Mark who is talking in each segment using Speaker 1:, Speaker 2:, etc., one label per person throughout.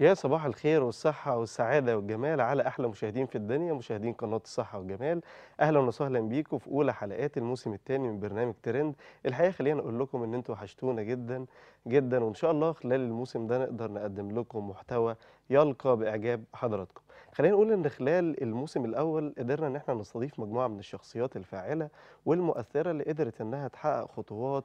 Speaker 1: يا صباح الخير والصحة والسعادة والجمال على أحلى مشاهدين في الدنيا مشاهدين قناة الصحة والجمال أهلا وسهلا بيكم في أولى حلقات الموسم الثاني من برنامج ترند الحقيقة خلينا أقول لكم إن أنتوا وحشتونا جدا جدا وإن شاء الله خلال الموسم ده نقدر نقدم لكم محتوى يلقى بإعجاب حضراتكم خلينا نقول ان خلال الموسم الاول قدرنا ان احنا نستضيف مجموعه من الشخصيات الفاعله والمؤثره اللي قدرت انها تحقق خطوات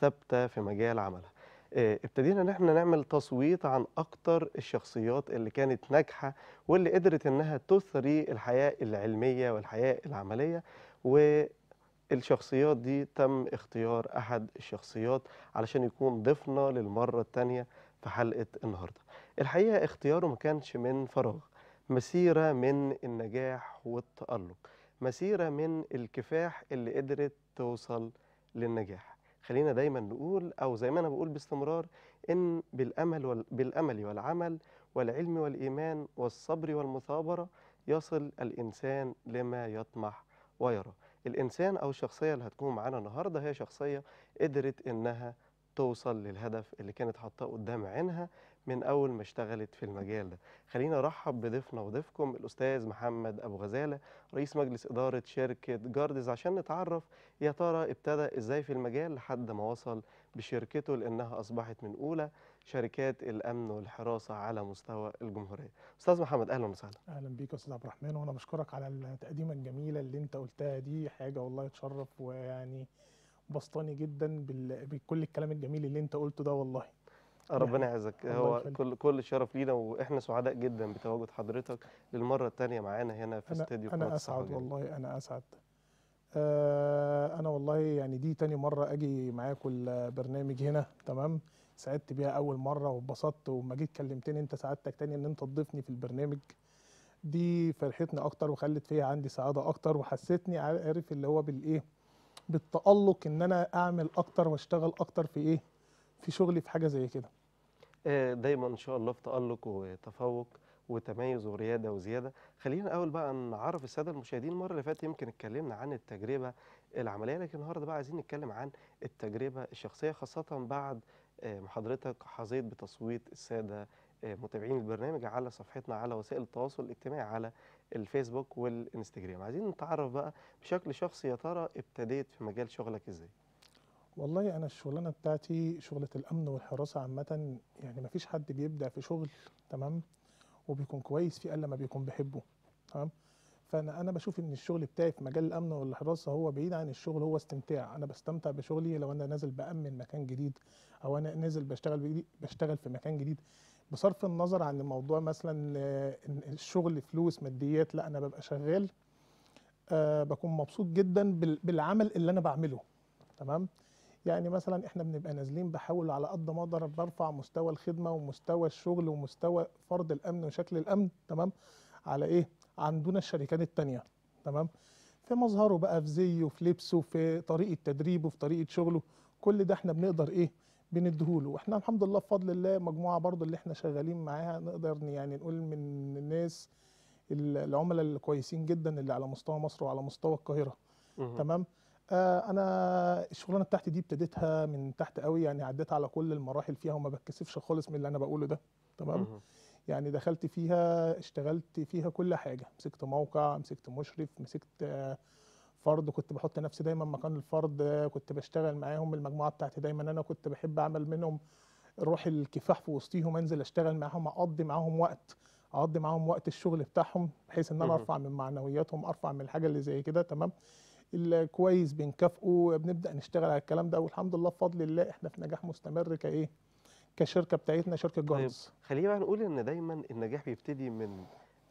Speaker 1: ثابته في مجال عملها آه، ابتدينا ان احنا نعمل تصويت عن اكتر الشخصيات اللي كانت ناجحه واللي قدرت انها تثري الحياه العلميه والحياه العمليه والشخصيات دي تم اختيار احد الشخصيات علشان يكون ضيفنا للمره الثانيه في حلقه النهارده الحقيقه اختياره ما كانش من فراغ مسيره من النجاح والتالق مسيره من الكفاح اللي قدرت توصل للنجاح خلينا دايما نقول أو زي ما أنا بقول باستمرار إن بالأمل, وال بالأمل والعمل والعلم والإيمان والصبر والمثابرة يصل الإنسان لما يطمح ويرى الإنسان أو الشخصية اللي هتكون معانا النهاردة هي شخصية قدرت إنها توصل للهدف اللي كانت حاطاه قدام عينها من اول ما اشتغلت في المجال ده خلينا ارحب بضيفنا وضيفكم الاستاذ محمد ابو غزاله رئيس مجلس اداره شركه جاردز عشان نتعرف يا ترى ابتدى ازاي في المجال لحد ما وصل بشركته لانها اصبحت من اولى شركات الامن والحراسه على مستوى الجمهوريه استاذ محمد اهلا وسهلا
Speaker 2: اهلا بيك يا استاذ عبد الرحمن وانا بشكرك على التقديمه الجميله اللي انت قلتها دي حاجه والله تشرف ويعني بسطاني جدا بكل الكلام الجميل اللي انت قلته ده والله ربنا يعزك هو
Speaker 1: كل كل الشرف لينا واحنا سعداء جدا بتواجد حضرتك للمره الثانيه معانا هنا في استديو قناه انا اسعد والله
Speaker 2: انا اسعد آه انا والله يعني دي تاني مره اجي معاكم البرنامج هنا تمام سعدت بيها اول مره واتبسطت وما جيت كلمتني انت سعادتك تاني ان انت تضيفني في البرنامج دي فرحتني اكتر وخلت فيها عندي سعاده اكتر وحسيتني عارف اللي هو بالايه بالتالق ان انا اعمل اكتر واشتغل اكتر في ايه في شغلي في حاجه زي كده
Speaker 1: آه، دايما ان شاء الله في تالق وتفوق وتميز ورياده وزياده خلينا الاول بقى نعرف الساده المشاهدين المره اللي فاتت يمكن اتكلمنا عن التجربه العمليه لكن النهارده بقى عايزين نتكلم عن التجربه الشخصيه خاصه بعد آه، حضرتك حظيت بتصويت الساده آه، متابعين البرنامج على صفحتنا على وسائل التواصل الاجتماعي على الفيسبوك والانستجرام عايزين نتعرف بقى بشكل شخصي يا ترى ابتديت في مجال شغلك ازاي
Speaker 2: والله انا الشغلانه بتاعتي شغله الامن والحراسه عامه يعني ما فيش حد بيبدا في شغل تمام وبيكون كويس فيه الا ما بيكون بيحبه تمام فانا انا بشوف ان الشغل بتاعي في مجال الامن والحراسه هو بعيد عن الشغل هو استمتاع انا بستمتع بشغلي لو انا نازل بامن مكان جديد او انا نازل بشتغل بشتغل في مكان جديد بصرف النظر عن الموضوع مثلا الشغل فلوس ماديات لا انا ببقى شغال أه بكون مبسوط جدا بالعمل اللي انا بعمله تمام يعني مثلا احنا بنبقى نازلين بحاول على قد ما اقدر برفع مستوى الخدمه ومستوى الشغل ومستوى فرض الامن وشكل الامن تمام على ايه عندنا الشركات الثانيه تمام في مظهره بقى في زيه في لبسه في طريقه تدريبه في طريقه شغله كل ده احنا بنقدر ايه بنديهوله واحنا الحمد لله بفضل الله مجموعه برضو اللي احنا شغالين معاها نقدر يعني نقول من الناس العملاء الكويسين جدا اللي على مستوى مصر وعلى مستوى القاهره تمام آه، انا الشغلانه بتاعتي دي ابتديتها من تحت قوي يعني عديت على كل المراحل فيها وما بتكسفش خالص من اللي انا بقوله ده تمام يعني دخلت فيها اشتغلت فيها كل حاجه مسكت موقع مسكت مشرف مسكت آه، فرد كنت بحط نفسي دايما مكان الفرد آه، كنت بشتغل معاهم المجموعه بتاعتي دايما انا كنت بحب اعمل منهم روح الكفاح في وسطيهم انزل اشتغل معاهم اقضي معاهم وقت اقضي معاهم وقت الشغل بتاعهم بحيث ان انا ارفع من معنوياتهم ارفع من الحاجه اللي زي كده تمام الكويس بنكافئه بنبدا نشتغل على الكلام ده والحمد لله بفضل الله احنا في نجاح مستمر كايه
Speaker 1: كشركه بتاعتنا شركه طيب، جونز طيب خلينا بقى نقول ان دايما النجاح بيبتدي من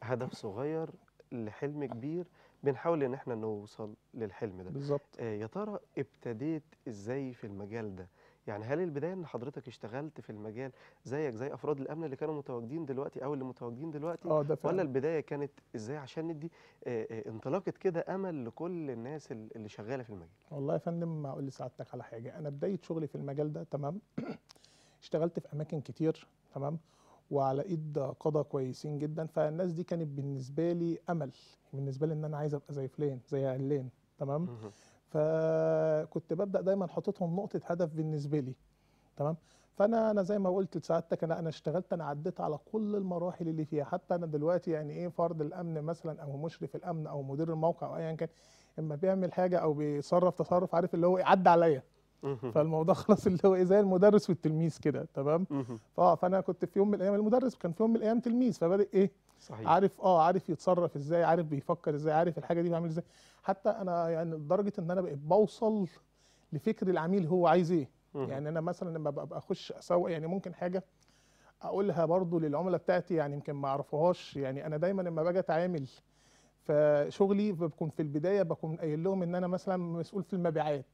Speaker 1: هدف صغير لحلم كبير بنحاول ان احنا نوصل للحلم ده بالظبط آه يا ترى ابتديت ازاي في المجال ده يعني هل البدايه ان حضرتك اشتغلت في المجال زيك زي افراد الامن اللي كانوا متواجدين دلوقتي او اللي متواجدين دلوقتي آه ده فعلا. ولا البدايه كانت ازاي عشان ندي آه، آه، انطلاقه كده امل لكل الناس اللي شغاله في المجال
Speaker 2: والله يا فندم اقول لسعادتك على حاجه انا بدايه شغلي في المجال ده تمام اشتغلت في اماكن كتير تمام وعلى ايد قضاء كويسين جدا فالناس دي كانت بالنسبه لي امل بالنسبه لي ان انا عايز ابقى زي فلان زي علان تمام فكنت ببدا دايما حاططهم نقطه هدف بالنسبه لي تمام فانا انا زي ما قلت لسعادتك انا انا اشتغلت انا عديت على كل المراحل اللي فيها حتى انا دلوقتي يعني ايه فرد الامن مثلا او مشرف الامن او مدير الموقع او ايا كان اما بيعمل حاجه او بيتصرف تصرف عارف اللي هو إيه، عدى عليا فالموضوع خلاص اللي هو ايه زي المدرس والتلميذ كده تمام اه فانا كنت في يوم من الايام المدرس كان في يوم من الايام تلميذ فبدا ايه صحيح. عارف اه عارف يتصرف ازاي عارف بيفكر ازاي عارف الحاجه دي بيعمل ازاي حتى انا يعني لدرجه ان انا بقيت بوصل لفكر العميل هو عايز ايه يعني انا مثلا لما ببقى اخش اسوق يعني ممكن حاجه اقولها برضو للعملاء بتاعتي يعني يمكن ما اعرفوهاش يعني انا دايما لما باجي اتعامل فشغلي بكون في البدايه بكون قايل لهم ان انا مثلا مسؤول في المبيعات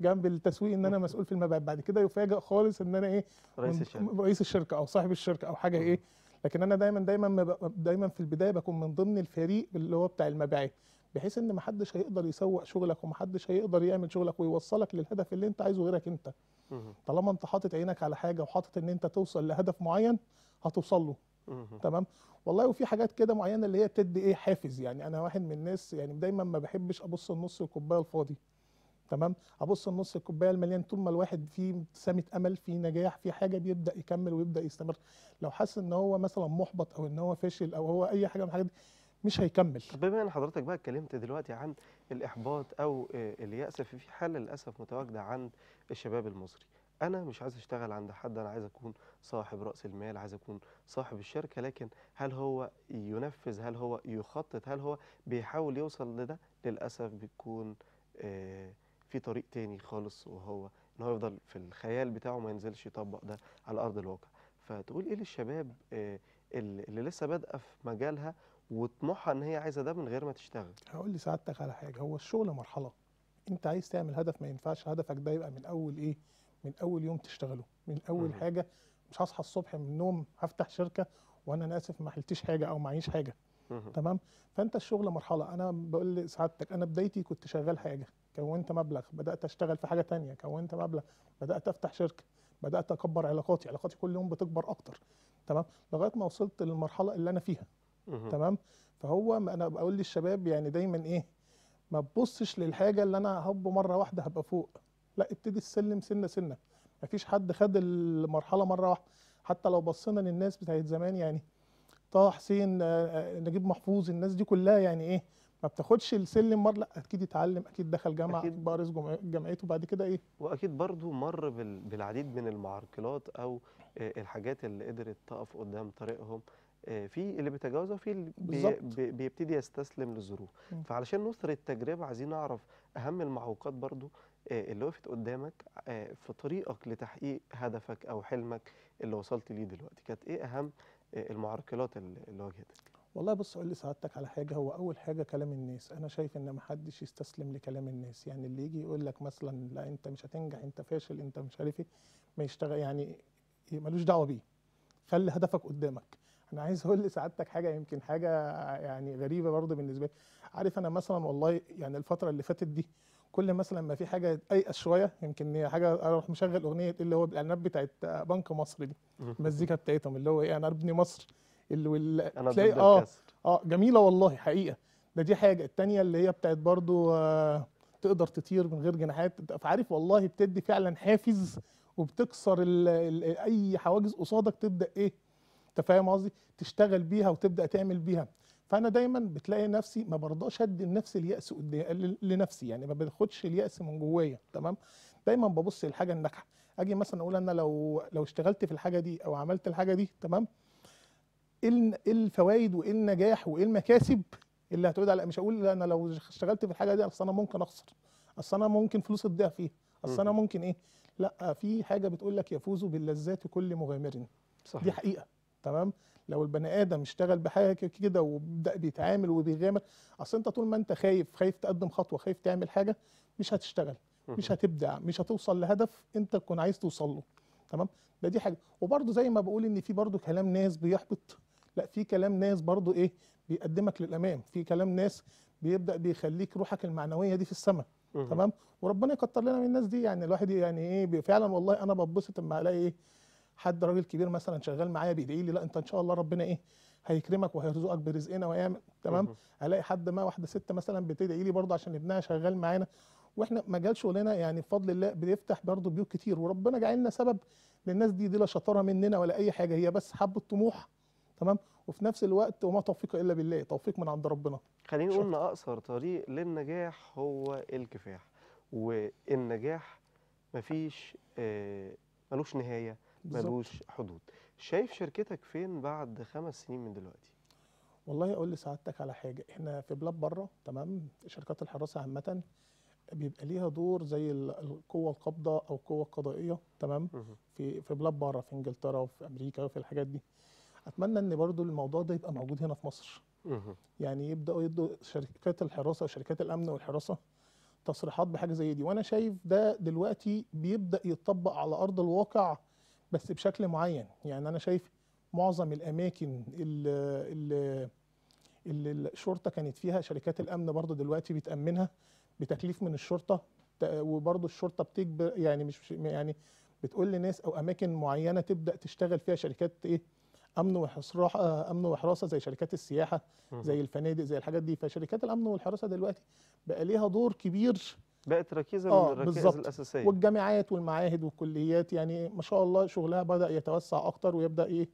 Speaker 2: جنب التسويق ان انا مسؤول في المبيعات بعد كده يفاجئ خالص ان انا ايه رئيس الشركه رئيس الشركه او صاحب الشركه او حاجه ايه لكن انا دايما دايما دايما في البدايه بكون من ضمن الفريق اللي هو بتاع المبيعات بحيث ان محدش هيقدر يسوق شغلك ومحدش هيقدر يعمل شغلك ويوصلك للهدف اللي انت عايزه غيرك انت طالما انت حاطط عينك على حاجه وحاطط ان انت توصل لهدف معين هتوصل له تمام والله وفي حاجات كده معينه اللي هي بتدي ايه حافز يعني انا واحد من الناس يعني دايما ما بحبش ابص النص الكوبايه الفاضي تمام ابص النص الكوبايه المليان طول ما الواحد فيه ابتسامه امل في نجاح في حاجه بيبدا يكمل ويبدا يستمر لو حس ان هو مثلا محبط او ان هو فاشل او هو اي حاجه من الحاجات دي
Speaker 1: مش هيكمل طب بما ان حضرتك بقى اتكلمت دلوقتي عن الاحباط او الياس في حاله للاسف متواجده عند الشباب المصري انا مش عايز اشتغل عند حد انا عايز اكون صاحب راس المال عايز اكون صاحب الشركه لكن هل هو ينفذ هل هو يخطط هل هو بيحاول يوصل لده للاسف بيكون آه، في طريق تاني خالص وهو ان هو يفضل في الخيال بتاعه ما ينزلش يطبق ده على ارض الواقع فتقول ايه للشباب آه، اللي لسه بادئه في مجالها وطموحها ان هي عايزه ده من غير ما تشتغل
Speaker 2: هقول لسعادتك على حاجه هو الشغل مرحله انت عايز تعمل هدف ما ينفعش هدفك ده يبقى من اول ايه من اول يوم تشتغله من اول مم. حاجه مش هصحى الصبح من النوم هفتح شركه وانا انا اسف ما حلتش حاجه او معيش حاجه مم. تمام فانت الشغل مرحله انا بقول لسعادتك انا بدايتي كنت شغال حاجه كونت مبلغ بدات اشتغل في حاجه تانية كونت مبلغ بدات افتح شركه بدات اكبر علاقاتي علاقاتي كل يوم بتكبر اكتر تمام لغايه ما وصلت للمرحله اللي انا فيها تمام فهو انا بقول للشباب يعني دايما ايه ما تبصش للحاجه اللي انا هب مره واحده هبقى فوق لا ابتدي السلم سنه سنه ما فيش حد خد المرحله مره واحده حتى لو بصينا للناس بتاعت زمان يعني طه حسين آه، آه، نجيب محفوظ الناس دي كلها يعني ايه ما بتاخدش السلم مره لا اكيد اتعلم اكيد دخل جامعه اكيد بارز جامعته وبعد كده ايه
Speaker 1: واكيد برضو مر بالعديد من المعركلات او آه، الحاجات اللي قدرت تقف قدام طريقهم آه، في اللي بيتجاوزها وفي اللي بي بيبتدي يستسلم للظروف فعلشان نوصل التجربه عايزين نعرف اهم المعوقات برضو آه، اللي وقفت قدامك آه، في طريقك لتحقيق هدفك او حلمك اللي وصلت ليه دلوقتي كانت ايه اهم المعركلات اللي واجهتك
Speaker 2: والله بص اقول لسعادتك على حاجه هو اول حاجه كلام الناس انا شايف ان ما حدش يستسلم لكلام الناس يعني اللي يجي يقول لك مثلا لا انت مش هتنجح انت فاشل انت مش عارف ايه ما يشتغل يعني ملوش دعوه بيه خلي هدفك قدامك انا عايز اقول لسعادتك حاجه يمكن حاجه يعني غريبه برضه بالنسبه لي عارف انا مثلا والله يعني الفتره اللي فاتت دي كل مثلا ما في حاجه ايأس شويه يمكن هي حاجه اروح مشغل اغنيه اللي هو الاعلانات بتاعت بنك مصر دي المزيكا بتاعتهم اللي هو ايه انا ابني مصر اللي وال... تلاقي اه اه جميله والله حقيقه ده دي حاجه الثانيه اللي هي بتاعت برضو آه تقدر تطير من غير جناحات فعارف والله بتدي فعلا حافز وبتكسر ال ال اي حواجز قصادك تبدا ايه انت فاهم قصدي تشتغل بيها وتبدا تعمل بيها فانا دايما بتلاقي نفسي ما برضاش ادي لنفسي الياس قدام لنفسي يعني ما باخدش الياس من جوايا تمام دايما ببص للحاجه الناجحه اجي مثلا اقول انا لو لو اشتغلت في الحاجه دي او عملت الحاجه دي تمام ايه, إيه الفوائد وايه النجاح وايه المكاسب اللي هتعود على مش هقول انا لو اشتغلت في الحاجه دي اصل انا ممكن اخسر اصل انا ممكن فلوس تضيع فيها اصل انا ممكن ايه لا في حاجه بتقول لك يفوز باللذات كل مغامر صحيح. دي حقيقه تمام لو البني ادم اشتغل بحاجه كده وبدا بيتعامل وبيغامر اصل انت طول ما انت خايف خايف تقدم خطوه خايف تعمل حاجه مش هتشتغل مش هتبدع مش هتوصل لهدف انت تكون عايز توصل له تمام ده دي حاجه وبرده زي ما بقول ان في برده كلام ناس بيحبط لا في كلام ناس برده ايه بيقدمك للامام في كلام ناس بيبدا بيخليك روحك المعنويه دي في السماء تمام وربنا يكتر لنا من الناس دي يعني الواحد يعني ايه فعلا والله انا ببسط اما الاقي ايه حد راجل كبير مثلا شغال معايا بيدعي لي لا انت ان شاء الله ربنا ايه هيكرمك وهيرزقك برزقنا ويعمل تمام الاقي حد ما واحده ست مثلا بتدعي لي برضه عشان ابنها شغال معانا واحنا مجال شغلنا يعني بفضل الله بيفتح برضه بيوت كتير وربنا جعلنا سبب للناس دي دي لا شطاره مننا ولا اي حاجه هي بس حب الطموح تمام وفي نفس الوقت وما توفيق الا بالله توفيق من عند ربنا
Speaker 1: خلينا نقول ان اقصر طريق للنجاح هو الكفاح والنجاح مفيش آه ملوش نهايه ملوش حدود شايف شركتك فين بعد خمس سنين من دلوقتي
Speaker 2: والله اقول لسعادتك على حاجه احنا في بلاد بره تمام شركات الحراسه عامه بيبقى ليها دور زي القوه القابضه او القوه القضائيه تمام في في بلاد بره في انجلترا وفي امريكا وفي الحاجات دي اتمنى ان برضو الموضوع ده يبقى موجود هنا في مصر يعني يبداوا يدوا شركات الحراسه وشركات الامن والحراسه تصريحات بحاجه زي دي وانا شايف ده دلوقتي بيبدا يتطبق على ارض الواقع بس بشكل معين يعني انا شايف معظم الاماكن اللي, اللي الشرطه كانت فيها شركات الامن برضه دلوقتي بتامنها بتكليف من الشرطه وبرضه الشرطه بتجبر يعني مش يعني بتقول لناس او اماكن معينه تبدا تشتغل فيها شركات ايه امن وحراسه امن وحراسه زي شركات السياحه زي الفنادق زي الحاجات دي فشركات الامن والحراسه دلوقتي بقى ليها دور كبير
Speaker 1: بقت ركيزه آه من الركائز بالزبط. الاساسيه
Speaker 2: والجامعات والمعاهد والكليات يعني ما شاء الله شغلها بدا يتوسع اكتر ويبدا ايه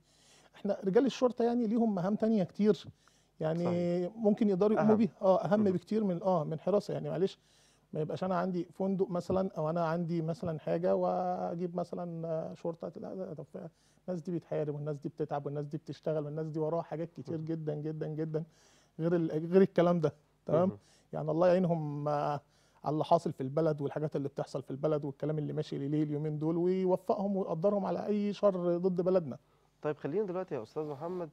Speaker 2: احنا رجال الشرطه يعني ليهم مهام تانية كتير يعني صحيح. ممكن يقدروا يقوموا بيها اه اهم بكتير من اه من حراسه يعني معلش ما يبقاش انا عندي فندق مثلا او انا عندي مثلا حاجه واجيب مثلا شرطه لا طب الناس دي بتحارب والناس دي بتتعب والناس دي بتشتغل والناس دي وراها حاجات كتير جدا جدا جدا غير غير الكلام ده تمام يعني الله يعينهم آه على اللي حاصل في البلد والحاجات اللي بتحصل في البلد والكلام اللي ماشي ليه اليومين دول ويوفقهم ويقدرهم على اي شر ضد بلدنا
Speaker 1: طيب خلينا دلوقتي يا استاذ محمد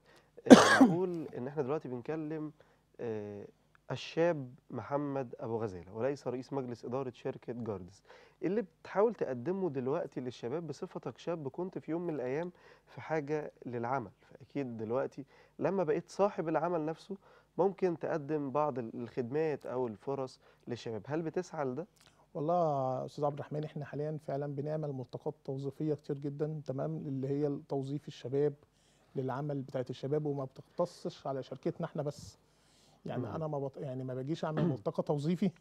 Speaker 1: آه، نقول ان احنا دلوقتي بنكلم آه، الشاب محمد ابو غزاله وليس رئيس مجلس اداره شركه جاردز اللي بتحاول تقدمه دلوقتي للشباب بصفتك شاب كنت في يوم من الايام في حاجه للعمل فاكيد دلوقتي لما بقيت صاحب العمل نفسه ممكن تقدم بعض الخدمات او الفرص للشباب هل بتسعى لده والله
Speaker 2: استاذ عبد الرحمن احنا حاليا فعلا بنعمل ملتقات توظيفيه كتير جدا تمام اللي هي توظيف الشباب للعمل بتاعت الشباب وما بتقتصش على شركتنا احنا بس يعني مم. انا ما بط... يعني ما باجيش اعمل ملتقى توظيفي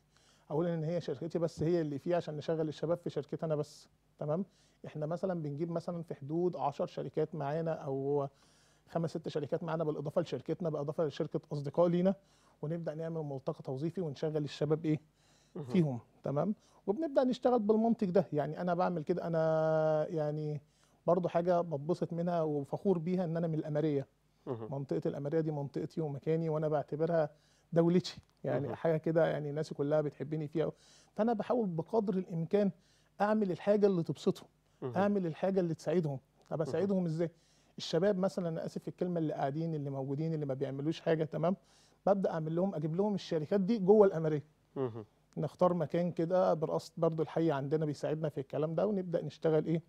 Speaker 2: اقول ان هي شركتي بس هي اللي فيه عشان نشغل الشباب في شركتي انا بس تمام احنا مثلا بنجيب مثلا في حدود 10 شركات معانا او خمس ست شركات معانا بالاضافه لشركتنا بالاضافه لشركه اصدقاء لينا ونبدا نعمل ملتقى توظيفي ونشغل الشباب ايه فيهم تمام وبنبدا نشتغل بالمنطق ده يعني انا بعمل كده انا يعني برضو حاجه بتبسط منها وفخور بيها ان انا من الاماريه منطقه الاماريه دي منطقتي ومكاني وانا بعتبرها دولتي يعني حاجه كده يعني الناس كلها بتحبني فيها فانا بحاول بقدر الامكان اعمل الحاجه اللي تبسطهم اعمل الحاجه اللي تساعدهم طب اساعدهم ازاي الشباب مثلا انا اسف في الكلمه اللي قاعدين اللي موجودين اللي ما بيعملوش حاجه تمام ببدا اعمل لهم اجيب لهم الشركات دي جوه الاماريه نختار مكان كده برئاسه برضو الحي عندنا بيساعدنا في الكلام ده ونبدا نشتغل ايه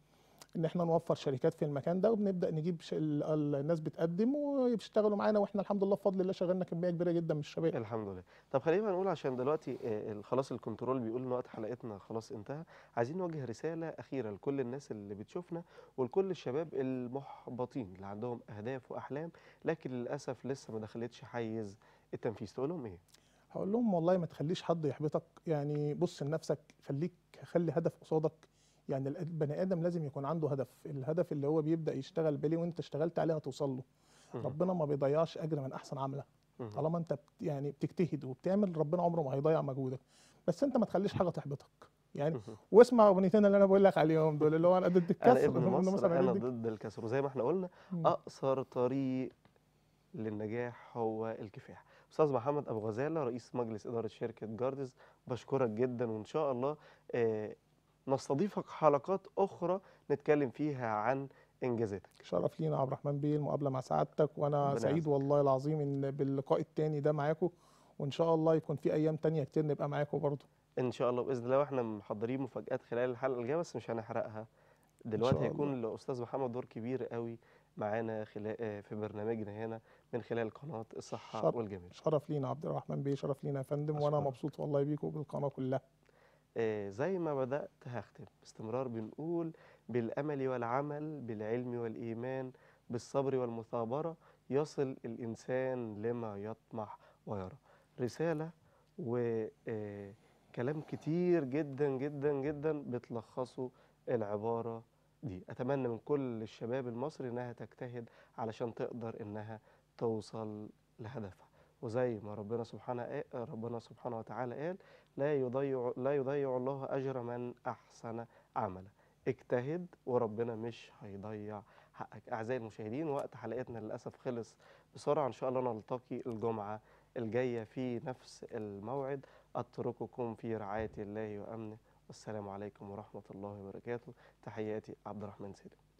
Speaker 2: ان احنا نوفر شركات في المكان ده وبنبدا نجيب الناس بتقدم وبيشتغلوا معانا واحنا الحمد لله بفضل الله شغلنا كميه كبيره جدا من
Speaker 1: الشباب الحمد لله طب خلينا نقول عشان دلوقتي آه، خلاص الكنترول بيقول ان وقت حلقتنا خلاص انتهى عايزين نوجه رساله اخيره لكل الناس اللي بتشوفنا ولكل الشباب المحبطين اللي عندهم اهداف واحلام لكن للاسف لسه ما دخلتش حيز التنفيذ تقول لهم ايه
Speaker 2: هقول لهم والله ما تخليش حد يحبطك يعني بص لنفسك خليك خلي هدف قصادك يعني البني ادم لازم يكون عنده هدف الهدف اللي هو بيبدا يشتغل بيه وانت اشتغلت عليه هتوصل له ربنا ما بيضيعش اجر من احسن عمله طالما انت بت يعني بتجتهد وبتعمل ربنا عمره ما هيضيع مجهودك بس انت ما تخليش حاجه تحبطك يعني واسمع اغنيتين اللي انا بقول لك عليهم دول اللي هو انا ضد الكسر انا, ابن مصر أنا, أنا
Speaker 1: ضد الكسر وزي ما احنا قلنا اقصر طريق للنجاح هو الكفاح استاذ محمد ابو غزاله رئيس مجلس اداره شركه جاردز بشكرك جدا وان شاء الله آه نستضيفك حلقات أخرى نتكلم فيها عن انجازاتك
Speaker 2: شرف لينا عبد الرحمن بيه المقابله مع سعادتك وانا سعيد عزيز. والله العظيم ان باللقاء الثاني ده معاكم وان شاء الله يكون في ايام ثانيه كتير نبقى معاكم برضه
Speaker 1: ان شاء الله باذن الله واحنا محضرين مفاجات خلال الحلقه الجايه بس مش هنحرقها
Speaker 2: دلوقتي هيكون
Speaker 1: الاستاذ محمد دور كبير قوي معانا خلال آه، في برنامجنا هنا من خلال قناه الصحه شرف والجمال
Speaker 2: شرف لينا عبد الرحمن بيه شرف لينا يا فندم وانا مبسوط والله بيكم بالقناه كلها
Speaker 1: آه، زي ما بدأت هختم باستمرار بنقول بالأمل والعمل بالعلم والإيمان بالصبر والمثابرة يصل الإنسان لما يطمح ويرى رسالة وكلام آه، كتير جدا جدا جدا بتلخصه العبارة دي أتمنى من كل الشباب المصري إنها تجتهد علشان تقدر إنها توصل لهدفها وزي ما ربنا سبحانه ربنا سبحانه وتعالى قال لا يضيع لا يضيع الله اجر من احسن عملا اجتهد وربنا مش هيضيع حقك اعزائي المشاهدين وقت حلقتنا للاسف خلص بسرعه ان شاء الله نلتقي الجمعه الجايه في نفس الموعد اترككم في رعايه الله وامنه والسلام عليكم ورحمه الله وبركاته تحياتي عبد الرحمن سيدي